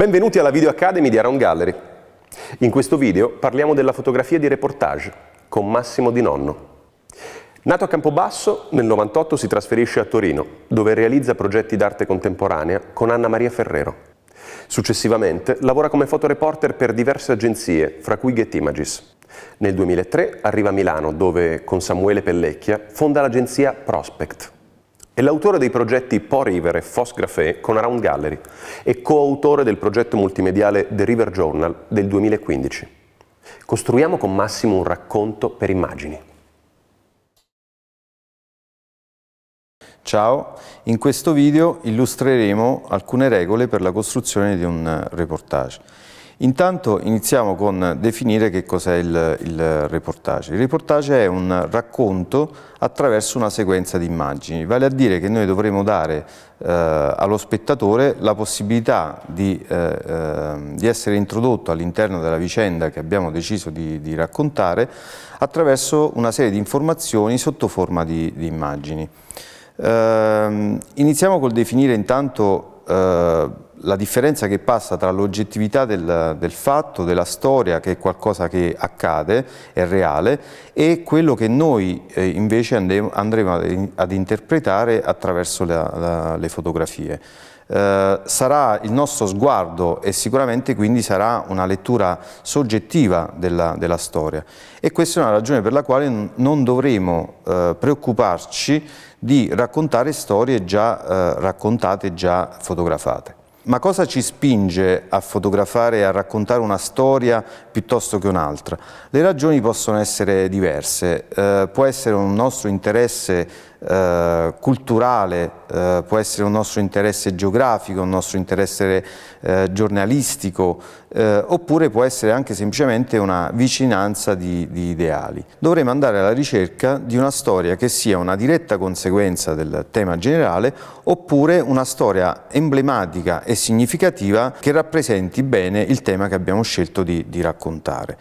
Benvenuti alla Video Academy di Aaron Gallery. In questo video parliamo della fotografia di reportage con Massimo Di Nonno. Nato a Campobasso, nel 1998 si trasferisce a Torino, dove realizza progetti d'arte contemporanea con Anna Maria Ferrero. Successivamente lavora come fotoreporter per diverse agenzie, fra cui Get Images. Nel 2003 arriva a Milano, dove con Samuele Pellecchia fonda l'agenzia Prospect. È l'autore dei progetti Po River e Foss Graffè con Around Gallery e coautore del progetto multimediale The River Journal del 2015. Costruiamo con Massimo un racconto per immagini. Ciao, in questo video illustreremo alcune regole per la costruzione di un eh, reportage. Intanto iniziamo con definire che cos'è il, il, reportage. Il reportage è un racconto attraverso una sequenza di immagini, vale a dire che noi dovremo dare eh, allo spettatore la possibilità di, eh, eh, di essere introdotto all'interno della vicenda che abbiamo deciso di, di, raccontare attraverso una serie di informazioni sotto forma di, di immagini. Ehm, iniziamo col definire intanto eh, la differenza che passa tra l'oggettività del, del, fatto, della storia, che è qualcosa che accade, è reale, e quello che noi eh, invece andremo ad interpretare attraverso la, la, le fotografie. Eh, sarà il nostro sguardo e sicuramente quindi sarà una lettura soggettiva della, della storia e questa è una ragione per la quale non dovremo eh, preoccuparci di raccontare storie già eh, raccontate, già fotografate. Ma cosa ci spinge a fotografare e a raccontare una storia piuttosto che un'altra? Le ragioni possono essere diverse, eh, può essere un nostro interesse eh, culturale, eh, può essere un nostro interesse geografico, un nostro interesse eh, giornalistico, eh, oppure può essere anche semplicemente una vicinanza di, di, ideali. Dovremo andare alla ricerca di una storia che sia una diretta conseguenza del tema generale, oppure una storia emblematica e significativa che rappresenti bene il tema che abbiamo scelto di, di raccontare.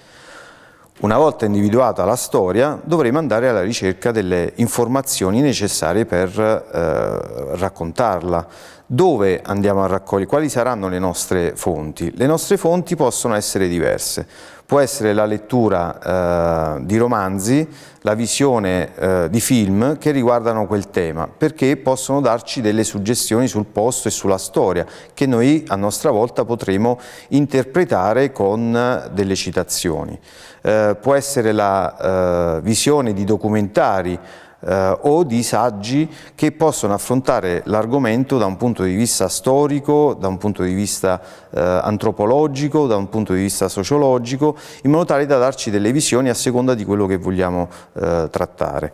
Una volta individuata la storia dovremo andare alla ricerca delle informazioni necessarie per eh, raccontarla, dove andiamo a raccogliere? Quali saranno le nostre fonti? Le nostre fonti possono essere diverse. Può essere la lettura eh, di romanzi, la visione eh, di film che riguardano quel tema, perché possono darci delle suggestioni sul posto e sulla storia, che noi a nostra volta potremo interpretare con eh, delle citazioni. Eh, può essere la eh, visione di documentari, eh, o di saggi che possono affrontare l'argomento da un punto di vista storico, da un punto di vista eh, antropologico, da un punto di vista sociologico, in modo tale da darci delle visioni a seconda di quello che vogliamo eh, trattare.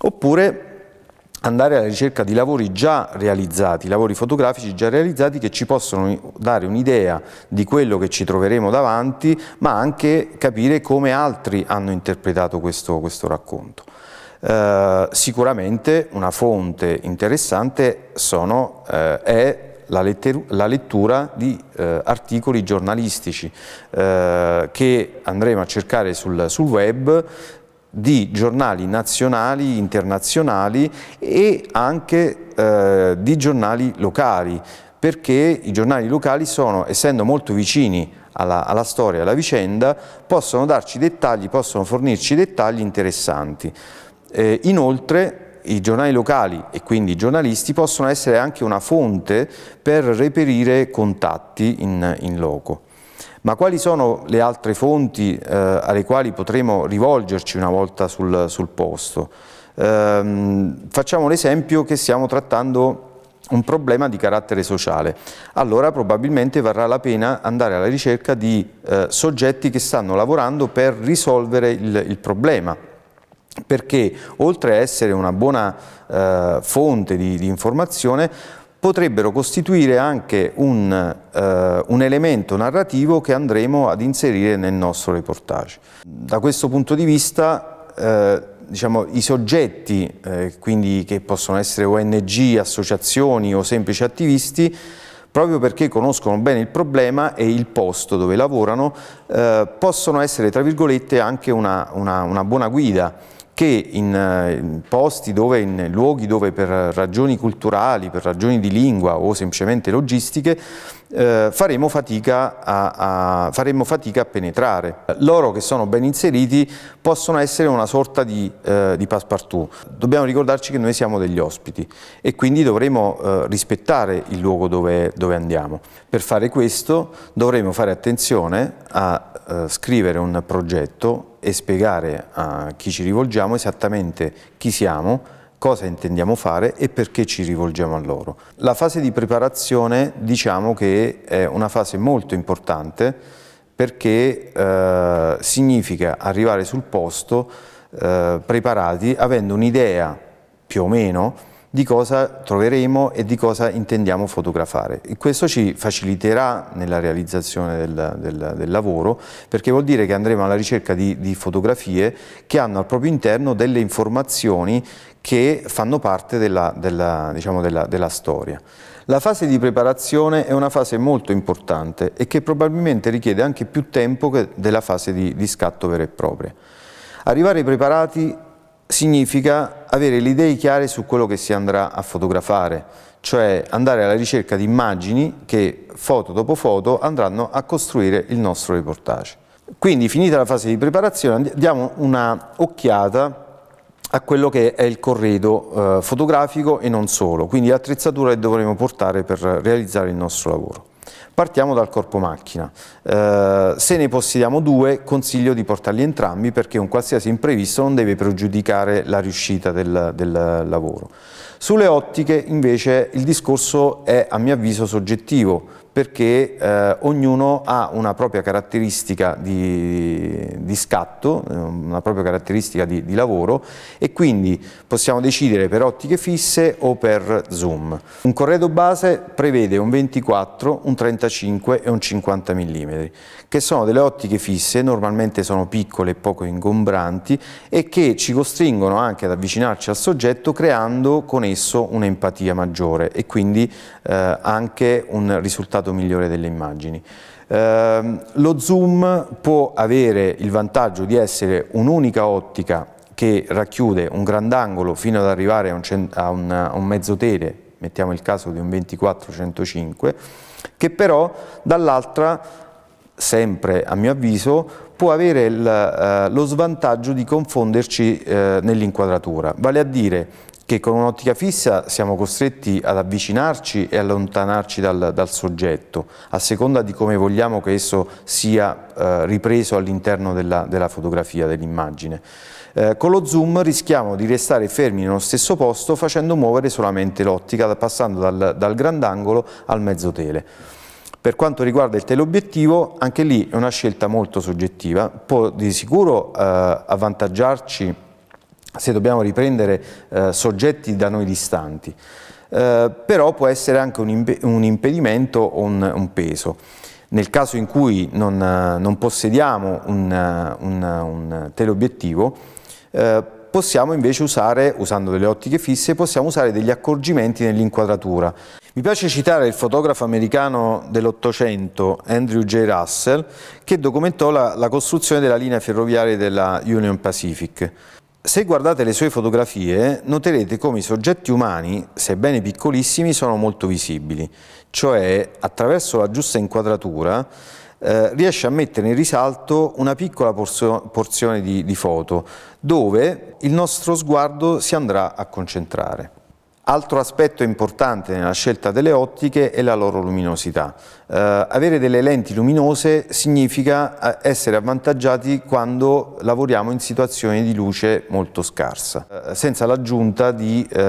Oppure andare alla ricerca di lavori già realizzati, lavori fotografici già realizzati che ci possono dare un'idea di quello che ci troveremo davanti, ma anche capire come altri hanno interpretato questo, questo racconto. Eh, sicuramente una fonte interessante sono, eh, è la, la, lettura di eh, articoli giornalistici eh, che andremo a cercare sul, sul web di giornali nazionali, internazionali e anche eh, di giornali locali, perché i giornali locali sono, essendo molto vicini alla, alla storia alla vicenda, possono darci dettagli, possono fornirci dettagli interessanti. Eh, inoltre i giornali locali e quindi i giornalisti possono essere anche una fonte per reperire contatti in, in loco. Ma quali sono le altre fonti eh, alle quali potremo rivolgerci una volta sul, sul posto? Ehm, facciamo l'esempio che stiamo trattando un problema di carattere sociale. Allora probabilmente varrà la pena andare alla ricerca di eh, soggetti che stanno lavorando per risolvere il, il problema perché oltre a essere una buona eh, fonte di, di, informazione potrebbero costituire anche un, eh, un, elemento narrativo che andremo ad inserire nel nostro reportage. Da questo punto di vista eh, diciamo, i soggetti, eh, quindi che possono essere ONG, associazioni o semplici attivisti, proprio perché conoscono bene il problema e il posto dove lavorano, eh, possono essere, tra virgolette, anche una, una, una buona guida che in, eh, in posti dove, in luoghi dove per ragioni culturali, per ragioni di lingua o semplicemente logistiche eh, faremo, fatica a, a, faremo, fatica a, penetrare. Loro che sono ben inseriti possono essere una sorta di, eh, di passepartout. Dobbiamo ricordarci che noi siamo degli ospiti e quindi dovremo eh, rispettare il luogo dove, dove, andiamo. Per fare questo dovremo fare attenzione a eh, scrivere un progetto e spiegare a chi ci rivolgiamo esattamente chi siamo, cosa intendiamo fare e perché ci rivolgiamo a loro. La fase di preparazione diciamo che è una fase molto importante perché eh, significa arrivare sul posto eh, preparati avendo un'idea più o meno di cosa troveremo e di cosa intendiamo fotografare. E questo ci faciliterà nella realizzazione del, del, del, lavoro perché vuol dire che andremo alla ricerca di, di fotografie che hanno al proprio interno delle informazioni che fanno parte della, della, diciamo della, della, storia. La fase di preparazione è una fase molto importante e che probabilmente richiede anche più tempo della fase di, di scatto vera e propria. Arrivare preparati significa avere le idee chiare su quello che si andrà a fotografare, cioè andare alla ricerca di immagini che foto dopo foto andranno a costruire il nostro reportage. Quindi finita la fase di preparazione diamo una occhiata a quello che è il corredo eh, fotografico e non solo, quindi l'attrezzatura che dovremo portare per realizzare il nostro lavoro. Partiamo dal corpo macchina, eh, se ne possediamo due consiglio di portarli entrambi perché un qualsiasi imprevisto non deve pregiudicare la riuscita del, del lavoro. Sulle ottiche invece il discorso è a mio avviso soggettivo perché eh, ognuno ha una propria caratteristica di, di scatto, eh, una propria caratteristica di, di, lavoro e quindi possiamo decidere per ottiche fisse o per zoom. Un corredo base prevede un 24, un 35 e un 50 mm, che sono delle ottiche fisse, normalmente sono piccole e poco ingombranti e che ci costringono anche ad avvicinarci al soggetto creando con esso un'empatia maggiore e quindi eh, anche un risultato risultato migliore delle immagini. Eh, lo zoom può avere il vantaggio di essere un'unica ottica che racchiude un grandangolo fino ad arrivare a un, a un, a un mezzo tele, mettiamo il caso di un 24-105, che però dall'altra, sempre a mio avviso, può avere il, eh, lo svantaggio di confonderci eh, nell'inquadratura, vale a dire che con un'ottica fissa siamo costretti ad avvicinarci e allontanarci dal, dal, soggetto, a seconda di come vogliamo che esso sia eh, ripreso all'interno della, della, fotografia, dell'immagine. Eh, con lo zoom rischiamo di restare fermi nello stesso posto facendo muovere solamente l'ottica, passando dal, dal grandangolo al mezzotele. Per quanto riguarda il teleobiettivo, anche lì è una scelta molto soggettiva, può di sicuro eh, avvantaggiarci se dobbiamo riprendere eh, soggetti da noi distanti. Eh, però può essere anche un, imp un impedimento o un, un, peso. Nel caso in cui non, eh, non possediamo un, eh, eh, un teleobiettivo, eh, possiamo invece usare, usando delle ottiche fisse, possiamo usare degli accorgimenti nell'inquadratura. Mi piace citare il fotografo americano dell'Ottocento, Andrew J. Russell, che documentò la, la costruzione della linea ferroviaria della Union Pacific. Se guardate le sue fotografie noterete come i soggetti umani, sebbene piccolissimi, sono molto visibili, cioè attraverso la giusta inquadratura eh, riesce a mettere in risalto una piccola porzio porzione di, di foto dove il nostro sguardo si andrà a concentrare. Altro aspetto importante nella scelta delle ottiche è la loro luminosità. Eh, avere delle lenti luminose significa eh, essere avvantaggiati quando lavoriamo in situazioni di luce molto scarsa, eh, senza l'aggiunta di eh,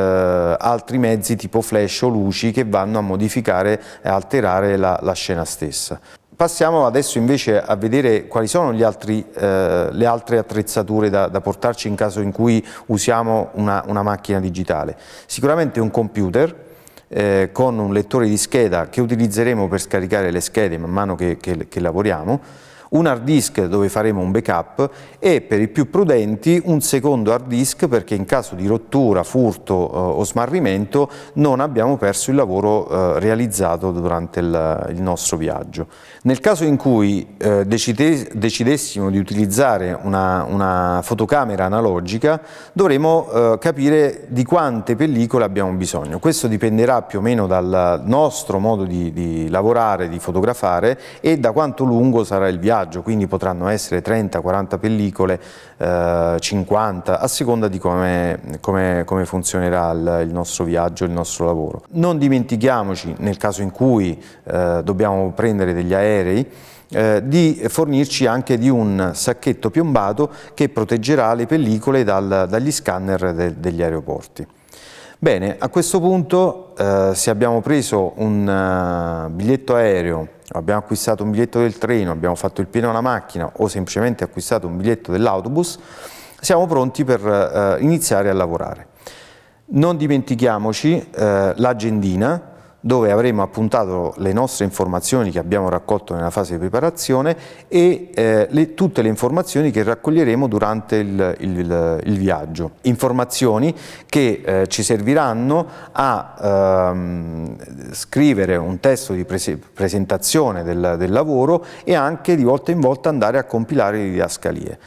altri mezzi tipo flash o luci che vanno a modificare e alterare la, la scena stessa. Passiamo adesso invece a vedere quali sono altri, eh, le altre attrezzature da, da, portarci in caso in cui usiamo una, una macchina digitale. Sicuramente un computer eh, con un lettore di scheda che utilizzeremo per scaricare le schede man mano che, che, che lavoriamo, un hard disk dove faremo un backup e per i più prudenti un secondo hard disk perché in caso di rottura, furto eh, o smarrimento non abbiamo perso il lavoro eh, realizzato durante il, il, nostro viaggio. Nel caso in cui eh, decide, decidessimo di utilizzare una, una fotocamera analogica dovremo eh, capire di quante pellicole abbiamo bisogno. Questo dipenderà più o meno dal nostro modo di, di lavorare, di fotografare e da quanto lungo sarà il viaggio viaggio, quindi potranno essere 30, 40 pellicole, eh, 50, a seconda di come, come, come funzionerà il, il, nostro viaggio, il nostro lavoro. Non dimentichiamoci, nel caso in cui eh, dobbiamo prendere degli aerei, eh, di fornirci anche di un sacchetto piombato che proteggerà le pellicole dal, dagli scanner de, degli aeroporti. Bene, a questo punto eh, se abbiamo preso un uh, biglietto aereo abbiamo acquistato un biglietto del treno, abbiamo fatto il pieno alla macchina o semplicemente acquistato un biglietto dell'autobus, siamo pronti per eh, iniziare a lavorare. Non dimentichiamoci eh, l'agendina, dove avremo appuntato le nostre informazioni che abbiamo raccolto nella fase di preparazione e eh, le, tutte le informazioni che raccoglieremo durante il, il, il viaggio. Informazioni che eh, ci serviranno a ehm, scrivere un testo di prese, presentazione del, del lavoro e anche di volta in volta andare a compilare le didascalie.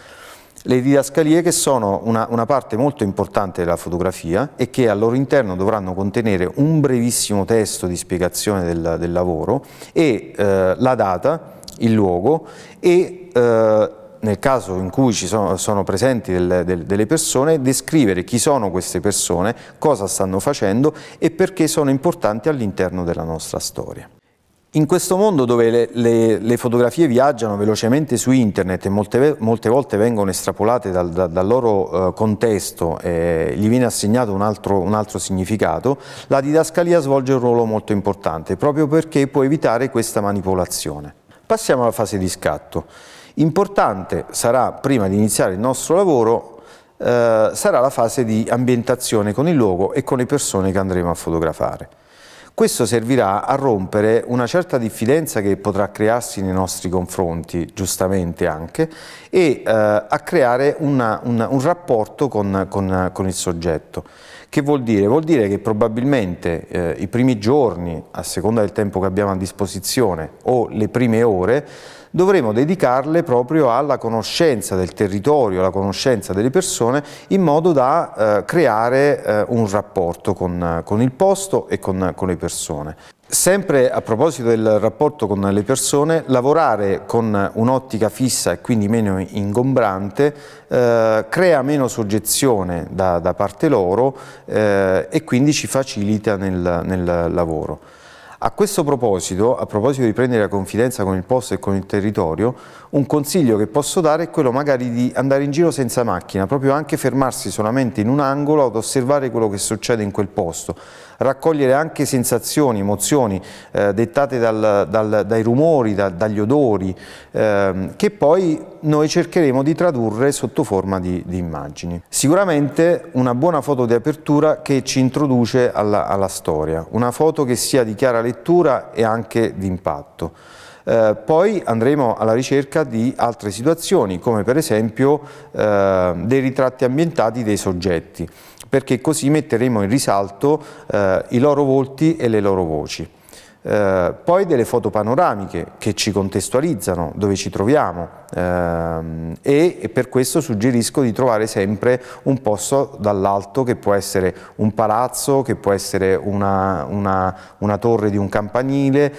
Le didascalie che sono una, una parte molto importante della fotografia e che al loro interno dovranno contenere un brevissimo testo di spiegazione del, del lavoro e eh, la data, il luogo e eh, nel caso in cui ci sono, sono presenti del, del, delle persone, descrivere chi sono queste persone, cosa stanno facendo e perché sono importanti all'interno della nostra storia. In questo mondo dove le, le, le, fotografie viaggiano velocemente su internet e molte, molte volte vengono estrapolate dal, da, dal loro eh, contesto e eh, gli viene assegnato un altro, un altro, significato, la didascalia svolge un ruolo molto importante proprio perché può evitare questa manipolazione. Passiamo alla fase di scatto. Importante sarà, prima di iniziare il nostro lavoro, eh, sarà la fase di ambientazione con il luogo e con le persone che andremo a fotografare. Questo servirà a rompere una certa diffidenza che potrà crearsi nei nostri confronti, giustamente anche, e eh, a creare una, una, un rapporto con, con, con il soggetto. Che vuol dire? Vuol dire che probabilmente eh, i primi giorni, a seconda del tempo che abbiamo a disposizione, o le prime ore, dovremo dedicarle proprio alla conoscenza del territorio, alla conoscenza delle persone, in modo da eh, creare eh, un rapporto con, con, il posto e con, con le persone. Sempre a proposito del rapporto con le persone, lavorare con un'ottica fissa e quindi meno ingombrante eh, crea meno soggezione da, da parte loro eh, e quindi ci facilita nel, nel lavoro. A questo proposito, a proposito di prendere la confidenza con il posto e con il territorio, un consiglio che posso dare è quello magari di andare in giro senza macchina, proprio anche fermarsi solamente in un angolo ad osservare quello che succede in quel posto raccogliere anche sensazioni, emozioni eh, dettate dal, dal, dai rumori, da, dagli odori, eh, che poi noi cercheremo di tradurre sotto forma di, di, immagini. Sicuramente una buona foto di apertura che ci introduce alla, alla storia, una foto che sia di chiara lettura e anche di impatto. Eh, poi andremo alla ricerca di altre situazioni, come per esempio eh, dei ritratti ambientati dei soggetti perché così metteremo in risalto eh, i loro volti e le loro voci. Eh, poi delle foto panoramiche che ci contestualizzano dove ci troviamo ehm, e, e, per questo suggerisco di trovare sempre un posto dall'alto che può essere un palazzo, che può essere una, una, una torre di un campanile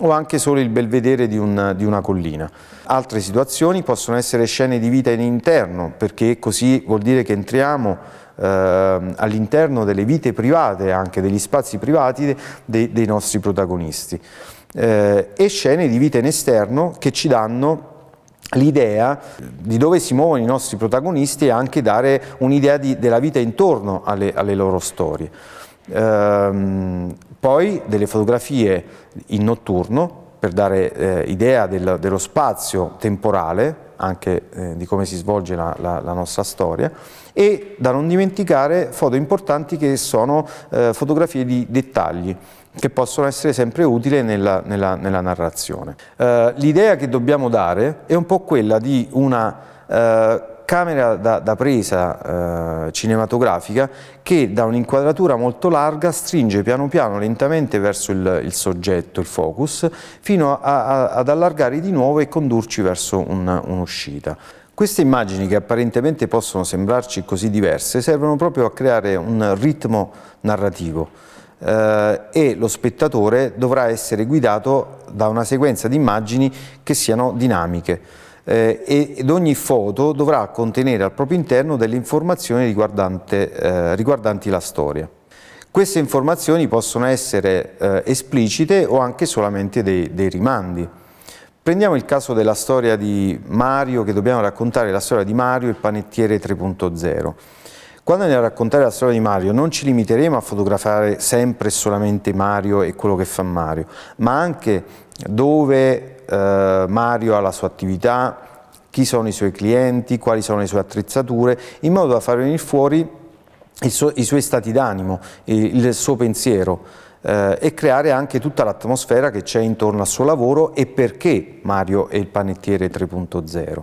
o anche solo il belvedere di, un, di, una collina. Altre situazioni possono essere scene di vita in interno perché così vuol dire che entriamo Ehm, all'interno delle vite private, anche degli spazi privati dei, dei nostri protagonisti. Eh, e scene di vita in esterno che ci danno l'idea di dove si muovono i nostri protagonisti e anche dare un'idea della vita intorno alle, alle loro storie. Ehm, poi delle fotografie in notturno per dare eh, idea del, dello spazio temporale, anche eh, di come si svolge la, la, la nostra storia e da non dimenticare foto importanti che sono eh, fotografie di dettagli che possono essere sempre utili nella, nella, nella narrazione. Eh, l'idea che dobbiamo dare è un po' quella di una eh, camera da, da presa eh, cinematografica che da un'inquadratura molto larga stringe piano piano lentamente verso il, il soggetto, il focus, fino a, a, ad allargare di nuovo e condurci verso un'uscita. Un queste immagini, che apparentemente possono sembrarci così diverse, servono proprio a creare un ritmo narrativo eh, e lo spettatore dovrà essere guidato da una sequenza di immagini che siano dinamiche eh, ed ogni foto dovrà contenere al proprio interno delle informazioni eh, riguardanti la storia. Queste informazioni possono essere eh, esplicite o anche solamente dei, dei rimandi. Prendiamo il caso della storia di Mario, che dobbiamo raccontare la storia di Mario, il panettiere 3.0. Quando andiamo a raccontare la storia di Mario non ci limiteremo a fotografare sempre e solamente Mario e quello che fa Mario, ma anche dove eh, Mario ha la sua attività, chi sono i suoi clienti, quali sono le sue attrezzature, in modo da far venire fuori suo, i suoi stati d'animo, il, il suo pensiero eh, e creare anche tutta l'atmosfera che c'è intorno al suo lavoro e perché Mario è il panettiere 3.0.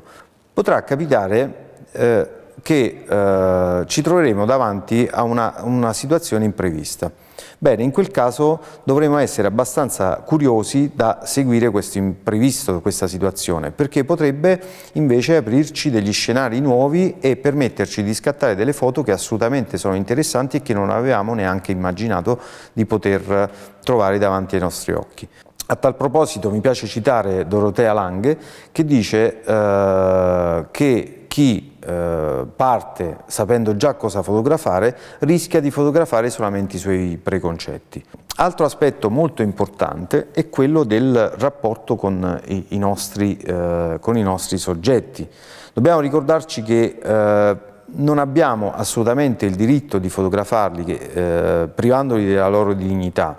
Potrà capitare eh, che eh, ci troveremo davanti a una, una situazione imprevista. Bene, in quel caso dovremmo essere abbastanza curiosi da seguire questo imprevisto, questa situazione, perché potrebbe invece aprirci degli scenari nuovi e permetterci di scattare delle foto che assolutamente sono interessanti e che non avevamo neanche immaginato di poter trovare davanti ai nostri occhi. A tal proposito mi piace citare Dorotea Lange che dice eh, che chi eh, parte sapendo già cosa fotografare rischia di fotografare solamente i suoi preconcetti. Altro aspetto molto importante è quello del rapporto con i, i, nostri, eh, con i nostri, soggetti. Dobbiamo ricordarci che eh, non abbiamo assolutamente il diritto di fotografarli che, eh, privandoli della loro dignità.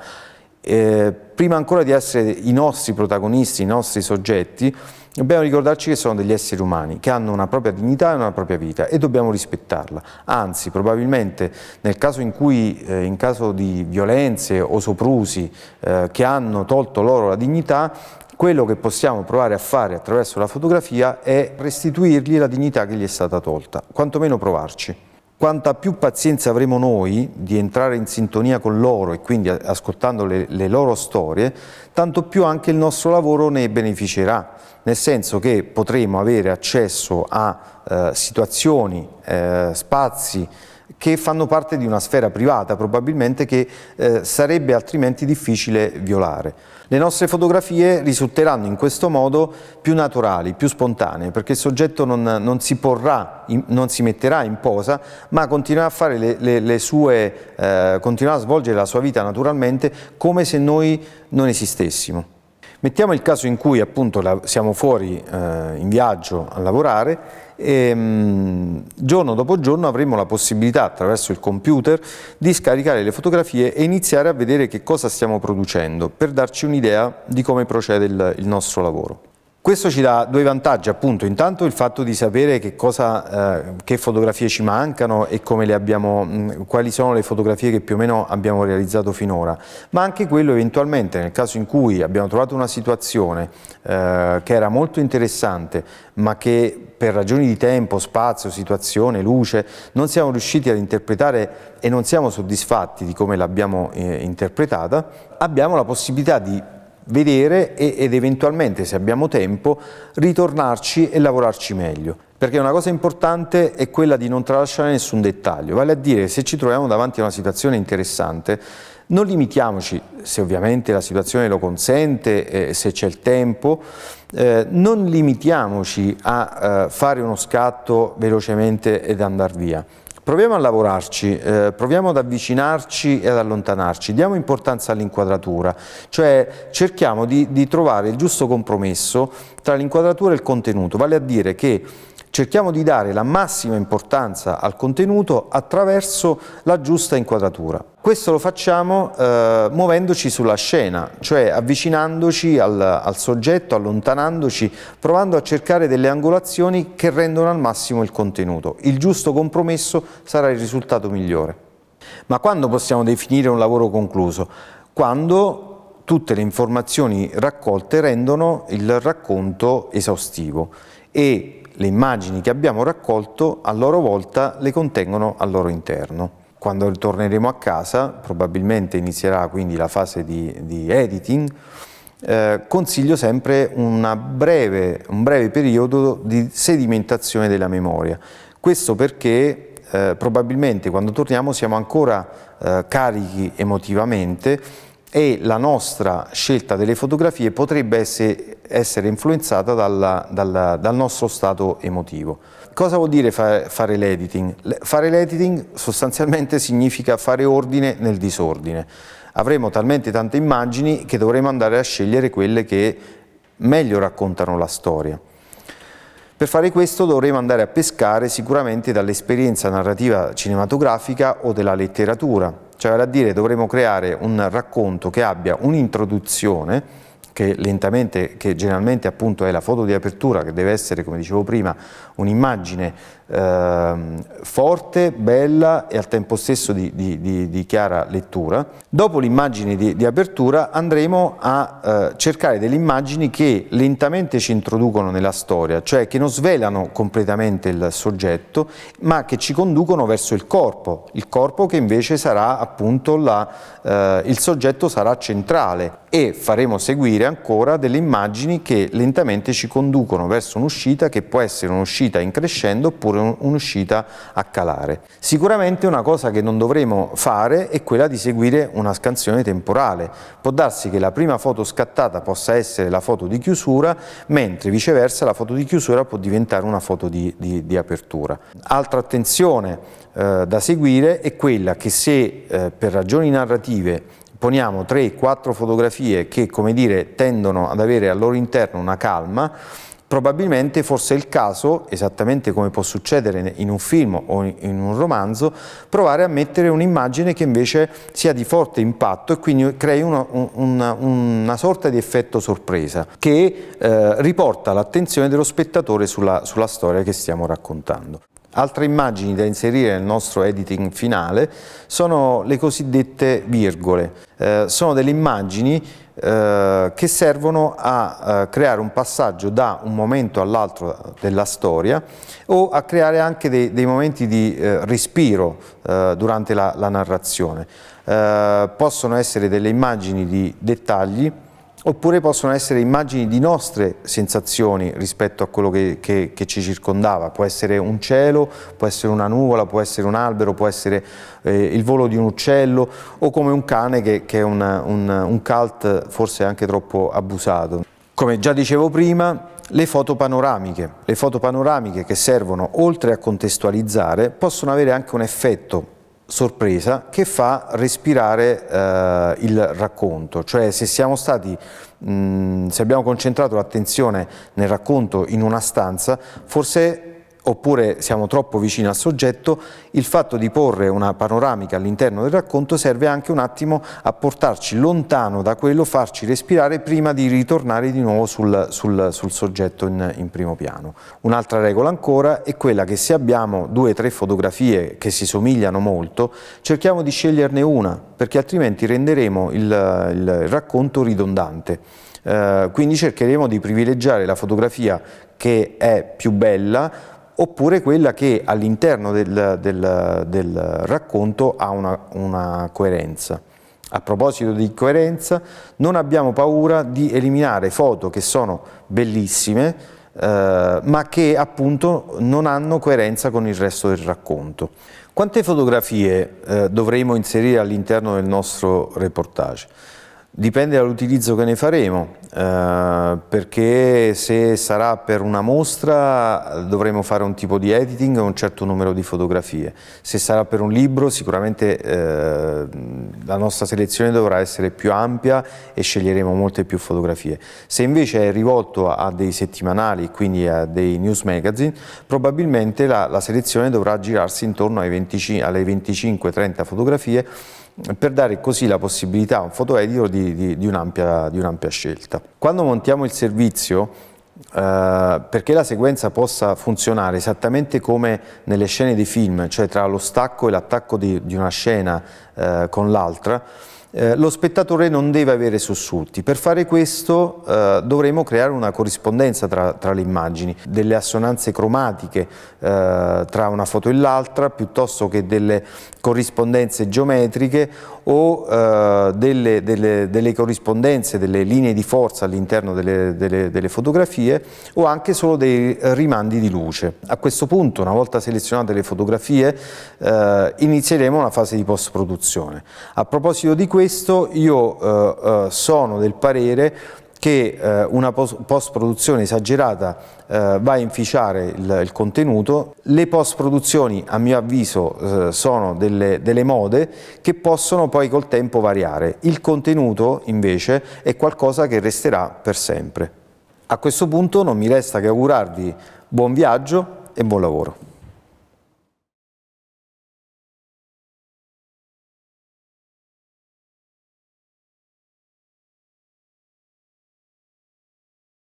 Eh, prima ancora di essere i nostri protagonisti, i nostri soggetti, Dobbiamo ricordarci che sono degli esseri umani che hanno una propria dignità e una propria vita e dobbiamo rispettarla. Anzi, probabilmente nel caso in cui, eh, in caso di violenze o soprusi eh, che hanno tolto loro la dignità, quello che possiamo provare a fare attraverso la fotografia è restituirgli la dignità che gli è stata tolta, quantomeno provarci quanta più pazienza avremo noi di entrare in sintonia con loro e quindi ascoltando le, le, loro storie, tanto più anche il nostro lavoro ne beneficerà nel senso che potremo avere accesso a eh, situazioni, eh, spazi che fanno parte di una sfera privata probabilmente che eh, sarebbe altrimenti difficile violare. Le nostre fotografie risulteranno in questo modo più naturali, più spontanee, perché il soggetto non, non si porrà, in, non si metterà in posa, ma continuerà a, le, le, le sue, eh, continuerà a svolgere la sua vita naturalmente come se noi non esistessimo. Mettiamo il caso in cui appunto la, siamo fuori eh, in viaggio a lavorare e ehm, mh, giorno dopo giorno avremo la possibilità attraverso il computer di scaricare le fotografie e iniziare a vedere che cosa stiamo producendo per darci un'idea di come procede il, il nostro lavoro. Questo ci dà due vantaggi, appunto, intanto il fatto di sapere che, cosa, eh, che fotografie ci mancano e abbiamo, quali sono le fotografie che più o meno abbiamo realizzato finora, ma anche quello eventualmente nel caso in cui abbiamo trovato una situazione eh, che era molto interessante ma che per ragioni di tempo, spazio, situazione, luce, non siamo riusciti ad interpretare e non siamo soddisfatti di come l'abbiamo eh, interpretata, abbiamo la possibilità di vedere ed eventualmente, se abbiamo tempo, ritornarci e lavorarci meglio. Perché una cosa importante è quella di non tralasciare nessun dettaglio, vale a dire se ci troviamo davanti a una situazione interessante, non limitiamoci, se ovviamente la situazione lo consente, eh, se c'è il tempo, eh, non limitiamoci a eh, fare uno scatto velocemente ed andare via. Proviamo a lavorarci, eh, proviamo ad avvicinarci e ad allontanarci, diamo importanza all'inquadratura, cioè cerchiamo di, di trovare il giusto compromesso tra l'inquadratura e il contenuto, vale a dire che Cerchiamo di dare la massima importanza al contenuto attraverso la giusta inquadratura. Questo lo facciamo eh, muovendoci sulla scena, cioè avvicinandoci al, al soggetto, allontanandoci, provando a cercare delle angolazioni che rendono al massimo il contenuto. Il giusto compromesso sarà il risultato migliore. Ma quando possiamo definire un lavoro concluso? Quando tutte le informazioni raccolte rendono il racconto esaustivo e le immagini che abbiamo raccolto a loro volta le contengono al loro interno. Quando torneremo a casa, probabilmente inizierà quindi la fase di, di editing, eh, consiglio sempre breve, un breve periodo di sedimentazione della memoria. Questo perché eh, probabilmente quando torniamo siamo ancora eh, carichi emotivamente e la nostra scelta delle fotografie potrebbe essere, essere influenzata dalla, dalla, dal nostro stato emotivo. Cosa vuol dire fa, fare l'editing? Fare l'editing sostanzialmente significa fare ordine nel disordine. Avremo talmente tante immagini che dovremo andare a scegliere quelle che meglio raccontano la storia. Per fare questo dovremo andare a pescare sicuramente dall'esperienza narrativa cinematografica o della letteratura, cioè, vale a dire, dovremo creare un racconto che abbia un'introduzione che lentamente, che generalmente appunto è la foto di apertura, che deve essere, come dicevo prima, un'immagine eh, forte, bella e al tempo stesso di, di, di, di chiara lettura. Dopo l'immagine di, apertura andremo a eh, cercare delle immagini che lentamente ci introducono nella storia, cioè che non svelano completamente il soggetto, ma che ci conducono verso il corpo, il corpo che invece sarà appunto la, eh, il soggetto sarà centrale e faremo seguire seguire ancora delle immagini che lentamente ci conducono verso un'uscita che può essere un'uscita in crescendo oppure un'uscita a calare. Sicuramente una cosa che non dovremo fare è quella di seguire una scansione temporale. Può darsi che la prima foto scattata possa essere la foto di chiusura, mentre viceversa la foto di chiusura può diventare una foto di, di, di apertura. Altra attenzione eh, da seguire è quella che se eh, per ragioni narrative poniamo 3-4 fotografie che come dire, tendono ad avere al loro interno una calma, probabilmente forse è il caso, esattamente come può succedere in un film o in un romanzo, provare a mettere un'immagine che invece sia di forte impatto e quindi crei una, una, una sorta di effetto sorpresa che eh, riporta l'attenzione dello spettatore sulla, sulla storia che stiamo raccontando. Altre immagini da inserire nel nostro editing finale sono le cosiddette virgole. Eh, sono delle immagini eh, che servono a eh, creare un passaggio da un momento all'altro della storia o a creare anche dei, dei momenti di eh, respiro eh, durante la, la narrazione. possono essere delle immagini di dettagli, oppure possono essere immagini di nostre sensazioni rispetto a quello che, che, che, ci circondava, può essere un cielo, può essere una nuvola, può essere un albero, può essere eh, il volo di un uccello o come un cane che, che è una, un, un cult forse anche troppo abusato. Come già dicevo prima, le foto panoramiche. Le foto panoramiche che servono, oltre a contestualizzare, possono avere anche un effetto sorpresa che fa respirare eh, il racconto, cioè se siamo stati, mm, se abbiamo concentrato l'attenzione nel racconto in una stanza, forse oppure siamo troppo vicini al soggetto, il fatto di porre una panoramica all'interno del racconto serve anche un attimo a portarci lontano da quello, farci respirare prima di ritornare di nuovo sul, sul, sul soggetto in, in, primo piano. Un'altra regola ancora è quella che se abbiamo due o tre fotografie che si somigliano molto, cerchiamo di sceglierne una, perché altrimenti renderemo il, il racconto ridondante. Uh, quindi cercheremo di privilegiare la fotografia che è più bella oppure quella che all'interno del, del, del, racconto ha una, una coerenza. A proposito di coerenza, non abbiamo paura di eliminare foto che sono bellissime, eh, ma che appunto non hanno coerenza con il resto del racconto. Quante fotografie eh, dovremo inserire all'interno del nostro reportage? Dipende dall'utilizzo che ne faremo, eh, perché se sarà per una mostra dovremo fare un tipo di editing e un certo numero di fotografie. Se sarà per un libro sicuramente eh, la nostra selezione dovrà essere più ampia e sceglieremo molte più fotografie. Se invece è rivolto a, dei settimanali, quindi a dei news magazine, probabilmente la, la selezione dovrà girarsi intorno 25, alle 25-30 fotografie per dare così la possibilità a un fotoeditor di, di, di un'ampia un scelta. Quando montiamo il servizio, Uh, perché la sequenza possa funzionare esattamente come nelle scene dei film, cioè tra lo stacco e l'attacco di, di, una scena uh, con l'altra, eh, lo spettatore non deve avere sussulti. Per fare questo eh, dovremo creare una corrispondenza tra, tra le immagini, delle assonanze cromatiche eh, tra una foto e l'altra, piuttosto che delle corrispondenze geometriche o eh, delle, delle, delle, corrispondenze, delle linee di forza all'interno delle, delle, fotografie o anche solo dei rimandi di luce. A questo punto, una volta selezionate le fotografie, eh, inizieremo la fase di post-produzione. A proposito di questo, questo io eh, eh, sono del parere che eh, una post-produzione esagerata eh, va a inficiare il, il contenuto. Le post-produzioni, a mio avviso, eh, sono delle, delle, mode che possono poi col tempo variare. Il contenuto, invece, è qualcosa che resterà per sempre. A questo punto non mi resta che augurarvi buon viaggio e buon lavoro.